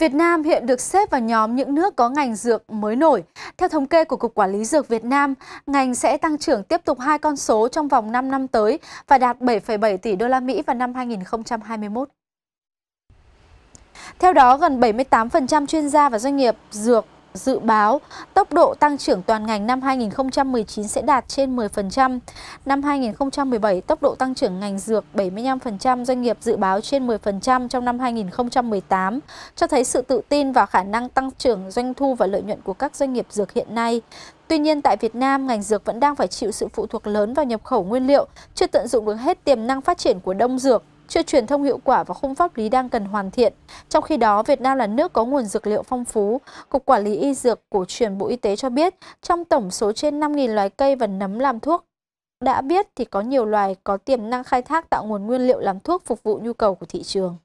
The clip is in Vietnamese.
Việt Nam hiện được xếp vào nhóm những nước có ngành dược mới nổi. Theo thống kê của Cục Quản lý Dược Việt Nam, ngành sẽ tăng trưởng tiếp tục hai con số trong vòng 5 năm tới và đạt 7,7 tỷ đô la Mỹ vào năm 2021. Theo đó, gần 78% chuyên gia và doanh nghiệp dược Dự báo tốc độ tăng trưởng toàn ngành năm 2019 sẽ đạt trên 10%. Năm 2017, tốc độ tăng trưởng ngành dược 75%, doanh nghiệp dự báo trên 10% trong năm 2018, cho thấy sự tự tin vào khả năng tăng trưởng doanh thu và lợi nhuận của các doanh nghiệp dược hiện nay. Tuy nhiên, tại Việt Nam, ngành dược vẫn đang phải chịu sự phụ thuộc lớn vào nhập khẩu nguyên liệu, chưa tận dụng được hết tiềm năng phát triển của đông dược chưa truyền thông hiệu quả và khung pháp lý đang cần hoàn thiện. Trong khi đó, Việt Nam là nước có nguồn dược liệu phong phú. Cục Quản lý Y Dược của truyền Bộ Y tế cho biết, trong tổng số trên 5.000 loài cây và nấm làm thuốc đã biết thì có nhiều loài có tiềm năng khai thác tạo nguồn nguyên liệu làm thuốc phục vụ nhu cầu của thị trường.